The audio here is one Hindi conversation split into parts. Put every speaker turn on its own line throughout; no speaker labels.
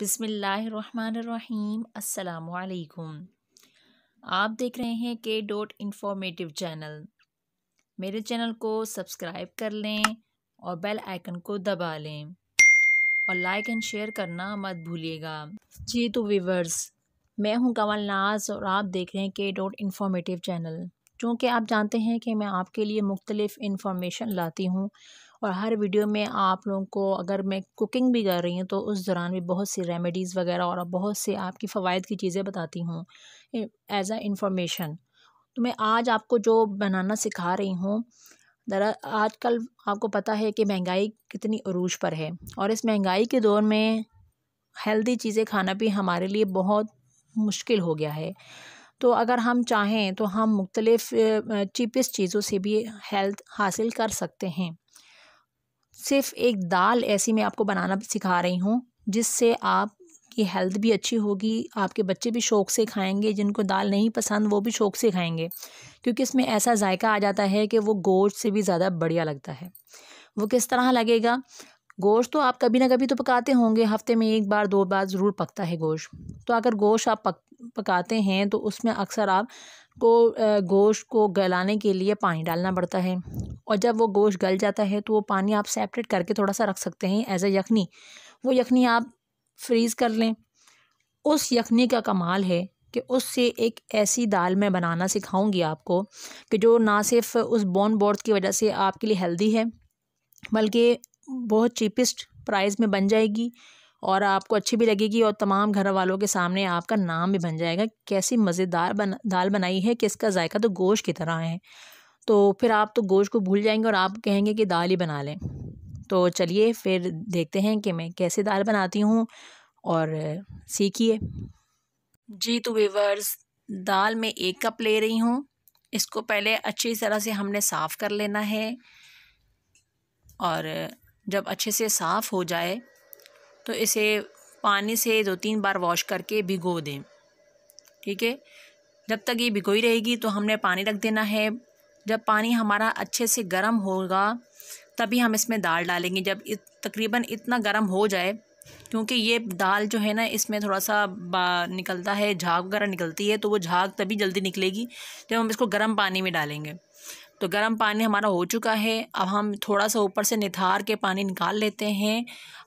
बिसमीम् अल्लाम आप देख रहे हैं के डॉट इंफॉर्मेटिव चैनल मेरे चैनल को सब्सक्राइब कर लें और बेल आइकन को दबा लें और लाइक एंड शेयर करना मत भूलिएगा जी तो वीवर्स मैं हूं कमल नाज और आप देख रहे हैं के डॉट इंफॉर्मेटिव चैनल चूँकि आप जानते हैं कि मैं आपके लिए मुख्तलिफ़ इन्फॉर्मेशन लाती हूँ और हर वीडियो में आप लोगों को अगर मैं कुकिंग भी कर रही हूँ तो उस दौरान भी बहुत सी रेमेडीज़ वगैरह और बहुत से आपकी फ़वाद की चीज़ें बताती हूँ एज़ आ इंफॉर्मेशन तो मैं आज आपको जो बनाना सिखा रही हूँ दरा कल आपको पता है कि महंगाई कितनी अरूज पर है और इस महंगाई के दौर में हेल्दी चीज़ें खाना भी हमारे लिए बहुत मुश्किल हो गया है तो अगर हम चाहें तो हम मुख्तलिफ़ चीपेस्ट चीज़ों से भी हेल्थ हासिल कर सकते हैं सिर्फ एक दाल ऐसी मैं आपको बनाना सिखा रही हूँ जिससे आप हेल्थ भी अच्छी होगी आपके बच्चे भी शौक से खाएंगे जिनको दाल नहीं पसंद वो भी शौक से खाएंगे क्योंकि इसमें ऐसा जायका आ जाता है कि वो गोश्त से भी ज़्यादा बढ़िया लगता है वो किस तरह लगेगा गोश्त तो आप कभी ना कभी तो पकाते होंगे हफ्ते में एक बार दो बार ज़रूर पकता है गोश्त तो अगर गोश्त आप पक पकाते हैं तो उसमें अक्सर आप को गोश्त को गलाने के लिए पानी डालना पड़ता है और जब वो गोश्त गल जाता है तो वो पानी आप सेपरेट करके थोड़ा सा रख सकते हैं एज़ ए यखनी वो यखनी आप फ्रीज़ कर लें उस यखनी का कमाल है कि उससे एक ऐसी दाल मैं बनाना सिखाऊंगी आपको कि जो ना सिर्फ उस बोन बोर्ड की वजह से आपके लिए हेल्दी है बल्कि बहुत चीपेस्ट प्राइस में बन जाएगी और आपको अच्छी भी लगेगी और तमाम घर वालों के सामने आपका नाम भी बन जाएगा कैसी मज़ेदार बन दाल बनाई है कि इसका जायका तो गोश्त की तरह है तो फिर आप तो गोश्त को भूल जाएंगे और आप कहेंगे कि दाल ही बना लें तो चलिए फिर देखते हैं कि मैं कैसे दाल बनाती हूँ और सीखिए जी तो वीवर्स दाल मैं एक कप ले रही हूँ इसको पहले अच्छी तरह से हमने साफ़ कर लेना है और जब अच्छे से साफ़ हो जाए तो इसे पानी से दो तीन बार वॉश करके भिगो दें ठीक है जब तक ये भिगोई रहेगी तो हमने पानी रख देना है जब पानी हमारा अच्छे से गर्म होगा तभी हम इसमें दाल डालेंगे जब इत, तकरीबन इतना गर्म हो जाए क्योंकि ये दाल जो है ना इसमें थोड़ा सा निकलता है झाग वगैरह निकलती है तो वो झाग तभी जल्दी निकलेगी जब हम इसको गर्म पानी में डालेंगे तो गर्म पानी हमारा हो चुका है अब हम थोड़ा सा ऊपर से निथार के पानी निकाल लेते हैं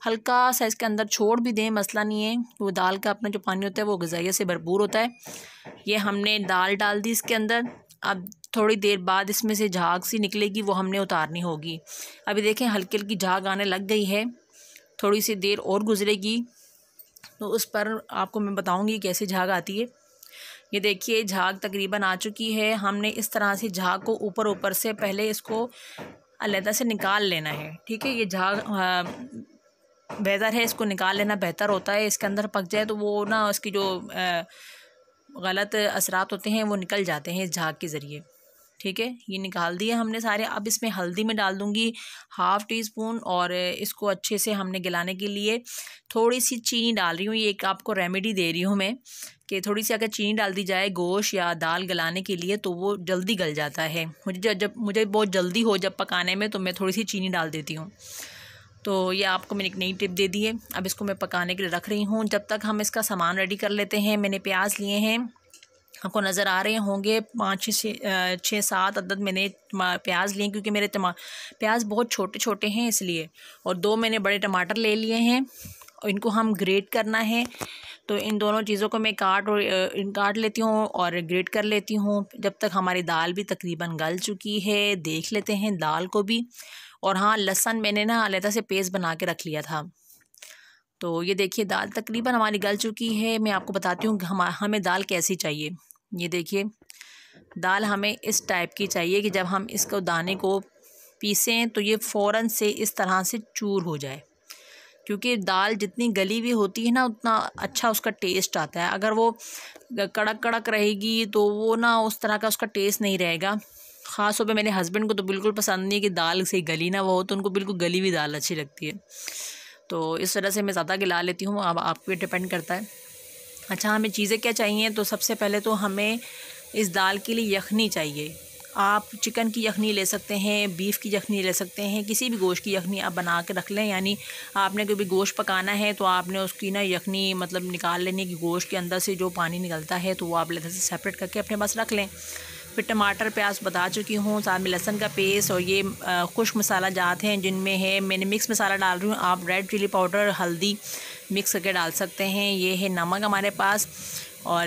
हल्का सा इसके अंदर छोड़ भी दें मसला नहीं है वो दाल का अपना जो पानी होता है वो गजाइय से भरपूर होता है ये हमने दाल डाल दी इसके अंदर अब थोड़ी देर बाद इसमें से झाग सी निकलेगी वो हमने उतारनी होगी अभी देखें हल्की हल्की झाग आने लग गई है थोड़ी सी देर और गुजरेगी तो उस पर आपको मैं बताऊंगी कैसे झाग आती है ये देखिए झाग तकरीबन आ चुकी है हमने इस तरह से झाग को ऊपर ऊपर से पहले इसको अलहदा से निकाल लेना है ठीक है ये झाग बेहतर है इसको निकाल लेना बेहतर होता है इसके अंदर पक जाए तो वो ना उसकी जो गलत असरात होते हैं वो निकल जाते हैं इस झाग के ज़रिए ठीक है ये निकाल दिए हमने सारे अब इसमें हल्दी में डाल दूँगी हाफ़ टी स्पून और इसको अच्छे से हमने गलाने के लिए थोड़ी सी चीनी डाल रही हूँ ये एक आपको रेमेडी दे रही हूँ मैं कि थोड़ी सी अगर चीनी डाल दी जाए गोश या दाल गलाने के लिए तो वो जल्दी गल जाता है मुझे जब जब मुझे बहुत जल्दी हो जब पकाने में तो मैं थोड़ी सी चीनी डाल देती हूँ तो ये आपको मैंने एक नई टिप दे दी है अब इसको मैं पकाने के लिए रख रही हूँ जब तक हम इसका सामान रेडी कर लेते हैं मैंने प्याज लिए हैं आपको नज़र आ रहे होंगे पाँच छः छः सात अदद मैंने प्याज लिए क्योंकि मेरे टमा प्याज बहुत छोटे छोटे हैं इसलिए और दो मैंने बड़े टमाटर ले लिए हैं और इनको हम ग्रेट करना है तो इन दोनों चीज़ों को मैं काट और काट लेती हूँ और ग्रेट कर लेती हूँ जब तक हमारी दाल भी तकरीबन गल चुकी है देख लेते हैं दाल को भी और हाँ लहसन मैंने ना अलहदा से पेस्ट बना के रख लिया था तो ये देखिए दाल तकरीबन हमारी गल चुकी है मैं आपको बताती हूँ हम हमें दाल कैसी चाहिए ये देखिए दाल हमें इस टाइप की चाहिए कि जब हम इसको दाने को पीसें तो ये फ़ौरन से इस तरह से चूर हो जाए क्योंकि दाल जितनी गली हुई होती है ना उतना अच्छा उसका टेस्ट आता है अगर वो कड़क कड़क रहेगी तो वो ना उस तरह का उसका टेस्ट नहीं रहेगा ख़ास तौर पर मेरे हस्बैंड को तो बिल्कुल पसंद नहीं है कि दाल से गली ना वो हो तो उनको बिल्कुल गली हुई दाल अच्छी लगती है तो इस वजह से मैं ज़्यादा गिला लेती हूँ अब आप पर डिपेंड करता है अच्छा हमें चीज़ें क्या चाहिए तो सबसे पहले तो हमें इस दाल के लिए यखनी चाहिए आप चिकन की यखनी ले सकते हैं बीफ़ की यखनी ले सकते हैं किसी भी गोश्त की यखनी आप बना के रख लें यानी आपने कोई भी गोश्त पकाना है तो आपने उसकी ना यखनी मतलब निकाल लेनी कि गोश्त के अंदर से जो पानी निकलता है तो वो आप लेते से सेपरेट करके अपने पास रख लें फिर टमाटर प्याज बता चुकी हूँ साथ में लहसन का पेस्ट और ये खुश मसाला जात हैं जिनमें है मैंने मिक्स मसाला डाल रही हूँ आप रेड चिली पाउडर हल्दी मिक्स करके डाल सकते हैं ये है नमक हमारे पास और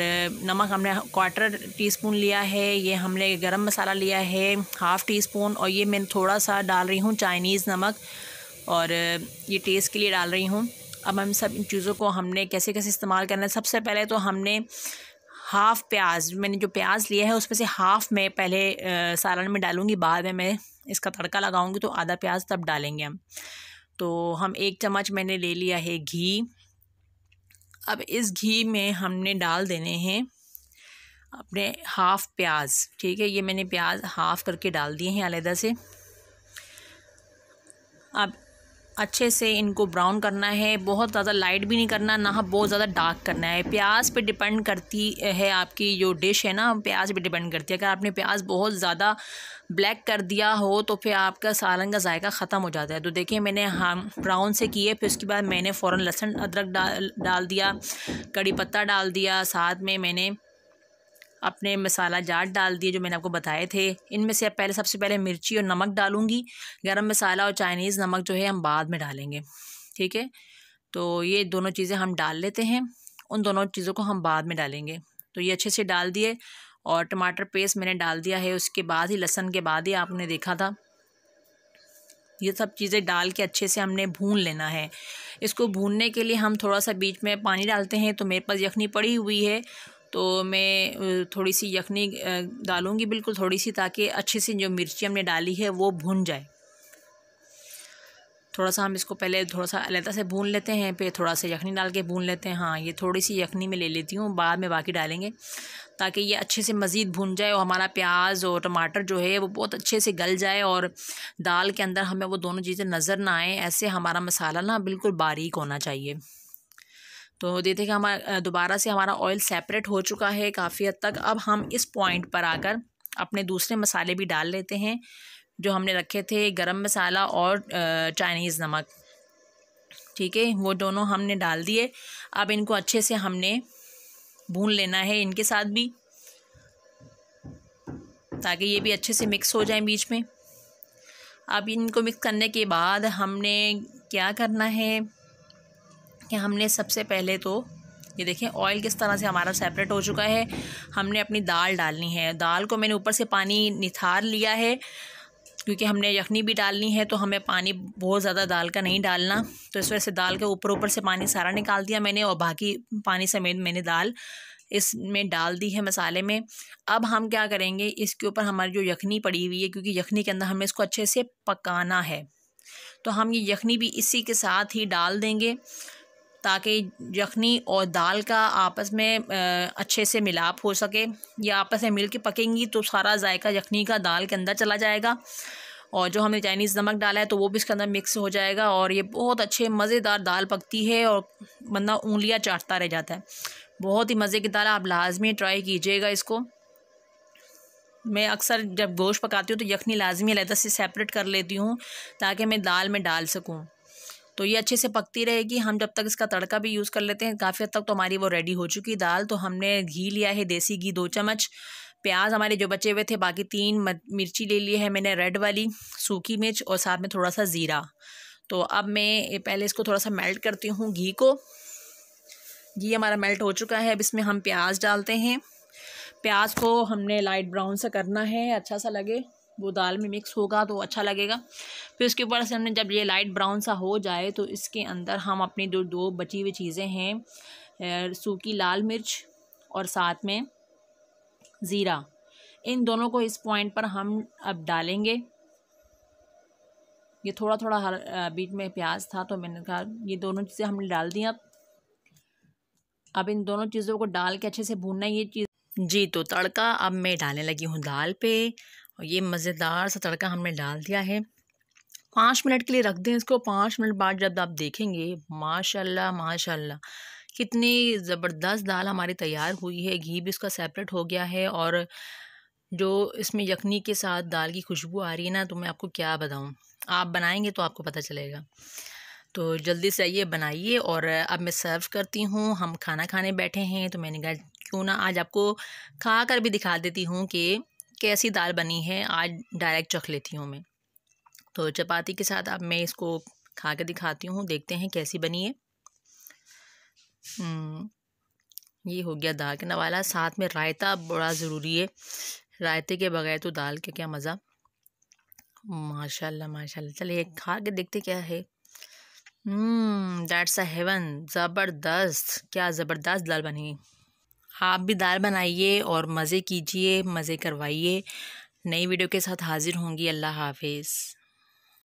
नमक हमने क्वार्टर टी स्पून लिया है ये हमने गरम मसाला लिया है हाफ़ टी स्पून और ये मैं थोड़ा सा डाल रही हूँ चाइनीज़ नमक और ये टेस्ट के लिए डाल रही हूँ अब हम सब इन चीज़ों को हमने कैसे कैसे इस्तेमाल करना है सबसे पहले तो हमने हाफ़ प्याज मैंने जो प्याज लिया है उसमें से हाफ़ मैं पहले सालन में डालूंगी बाद में मैं इसका तड़का लगाऊँगी तो आधा प्याज तब डालेंगे हम तो हम एक चम्मच मैंने ले लिया है घी अब इस घी में हमने डाल देने हैं अपने हाफ़ प्याज ठीक है ये मैंने प्याज हाफ़ करके डाल दिए हैं अलहदा से अब अच्छे से इनको ब्राउन करना है बहुत ज़्यादा लाइट भी नहीं करना ना हाँ बहुत ज़्यादा डार्क करना है प्याज पे डिपेंड करती है आपकी जो डिश है ना प्याज पे डिपेंड करती है अगर आपने प्याज बहुत ज़्यादा ब्लैक कर दिया हो तो फिर आपका सालन का जायका ख़त्म हो जाता है तो देखिए मैंने हम ब्राउन से किए फिर उसके बाद मैंने फ़ौर लहसुन अदरक डाल डाल दिया कड़ी पत्ता डाल दिया साथ में मैंने अपने मसाला जाट डाल दिए जो मैंने आपको बताए थे इनमें से पहले सबसे पहले मिर्ची और नमक डालूंगी गरम मसाला और चाइनीज़ नमक जो है हम बाद में डालेंगे ठीक है तो ये दोनों चीज़ें हम डाल लेते हैं उन दोनों चीज़ों को हम बाद में डालेंगे तो ये अच्छे से डाल दिए और टमाटर पेस्ट मैंने डाल दिया है उसके बाद ही लहसन के बाद ही आपने देखा था ये सब चीज़ें डाल के अच्छे से हमने भून लेना है इसको भूनने के लिए हम थोड़ा सा बीच में पानी डालते हैं तो मेरे पास यखनी पड़ी हुई है तो मैं थोड़ी सी यखनी डालूँगी बिल्कुल थोड़ी सी ताकि अच्छे से जो मिर्ची हमने डाली है वो भुन जाए थोड़ा सा हम इसको पहले थोड़ा सा अलहदा से भून लेते हैं फिर थोड़ा सा यखनी डाल के भून लेते हैं हाँ ये थोड़ी सी यखनी में ले लेती हूँ बाद में बाकी डालेंगे ताकि ये अच्छे से मज़ीद भून जाए और हमारा प्याज और टमाटर जो है वो बहुत अच्छे से गल जाए और दाल के अंदर हमें वो दोनों चीज़ें नज़र ना आएँ ऐसे हमारा मसाला ना बिल्कुल बारीक होना चाहिए तो देखते कि हमारा दोबारा से हमारा ऑयल सेपरेट हो चुका है काफ़ी हद तक अब हम इस पॉइंट पर आकर अपने दूसरे मसाले भी डाल लेते हैं जो हमने रखे थे गरम मसाला और चाइनीज़ नमक ठीक है वो दोनों हमने डाल दिए अब इनको अच्छे से हमने भून लेना है इनके साथ भी ताकि ये भी अच्छे से मिक्स हो जाए बीच में अब इनको मिक्स करने के बाद हमने क्या करना है कि हमने सबसे पहले तो ये देखें ऑयल किस तरह से हमारा सेपरेट हो चुका है हमने अपनी दाल डालनी है दाल को मैंने ऊपर से पानी निथार लिया है क्योंकि हमने यखनी भी डालनी है तो हमें पानी बहुत ज़्यादा दाल का नहीं डालना तो इस वजह से दाल के ऊपर ऊपर से पानी सारा निकाल दिया मैंने और बाकी पानी समेत मैंने दाल इसमें डाल दी है मसाले में अब हम क्या करेंगे इसके ऊपर हमारी जो यखनी पड़ी हुई है क्योंकि यखनी के अंदर हमें इसको अच्छे से पकाना है तो हम ये यखनी भी इसी के साथ ही डाल देंगे ताकि यखनी और दाल का आपस में अच्छे से मिलाप हो सके या आपस में मिल के पकेंगी तो सारा जायका यखनी का दाल के अंदर चला जाएगा और जो हमने चाइनीज़ नमक डाला है तो वो भी इसके अंदर मिक्स हो जाएगा और ये बहुत अच्छे मज़ेदार दाल पकती है और बंदा उंगलियाँ चाटता रह जाता है बहुत ही मज़े की दाल आप लाजमी ट्राई कीजिएगा इसको मैं अक्सर जब गोश्त पकाती हूँ तो यखनी लाजमी लहदा से सेपरेट कर लेती हूँ ताकि मैं दाल में डाल सकूँ तो ये अच्छे से पकती रहेगी हम जब तक इसका तड़का भी यूज़ कर लेते हैं काफ़ी हद तक तो हमारी वो रेडी हो चुकी दाल तो हमने घी लिया है देसी घी दो चम्मच प्याज हमारे जो बचे हुए थे बाकी तीन मिर्ची ले ली है मैंने रेड वाली सूखी मिर्च और साथ में थोड़ा सा ज़ीरा तो अब मैं पहले इसको थोड़ा सा मेल्ट करती हूँ घी को घी हमारा मेल्ट हो चुका है अब इसमें हम प्याज डालते हैं प्याज को हमने लाइट ब्राउन सा करना है अच्छा सा लगे वो दाल में मिक्स होगा तो अच्छा लगेगा फिर उसके ऊपर से हमने जब ये लाइट ब्राउन सा हो जाए तो इसके अंदर हम अपनी जो दो बची हुई चीज़ें हैं सूखी लाल मिर्च और साथ में ज़ीरा इन दोनों को इस पॉइंट पर हम अब डालेंगे ये थोड़ा थोड़ा हर बीच में प्याज था तो मैंने कहा ये दोनों चीज़ें हमने डाल दी अब अब इन दोनों चीज़ों को डाल के अच्छे से भूनना ये चीज़ जी तो तड़का अब मैं डालने लगी हूँ दाल पे और ये मज़ेदार सा तड़का हमने डाल दिया है पाँच मिनट के लिए रख दें इसको पाँच मिनट बाद जब आप देखेंगे माशाल्लाह माशाल्लाह कितनी ज़बरदस्त दाल हमारी तैयार हुई है घी भी इसका सेपरेट हो गया है और जो इसमें यखनी के साथ दाल की खुशबू आ रही है ना तो मैं आपको क्या बताऊँ आप बनाएंगे तो आपको पता चलेगा तो जल्दी से आइए बनाइए और अब मैं सर्व करती हूँ हम खाना खाने बैठे हैं तो मैंने कहा क्यों ना आज आपको खा कर भी दिखा देती हूँ कि कैसी दाल बनी है आज डायरेक्ट चख लेती हूँ मैं तो चपाती के साथ अब मैं इसको खा के दिखाती हूँ देखते हैं कैसी बनी है हम्म, ये हो गया दाल के नवाला साथ में रायता बड़ा ज़रूरी है रायते के बगैर तो दाल का क्या मज़ा माशाल्लाह माशाल्लाह चलिए खा के देखते क्या है डैट्स अ हेवन ज़बरदस्त क्या ज़बरदस्त दाल बनी आप भी दाल बनाइए और मज़े कीजिए मज़े करवाइए नई वीडियो के साथ हाज़िर होंगी अल्लाह हाफिज़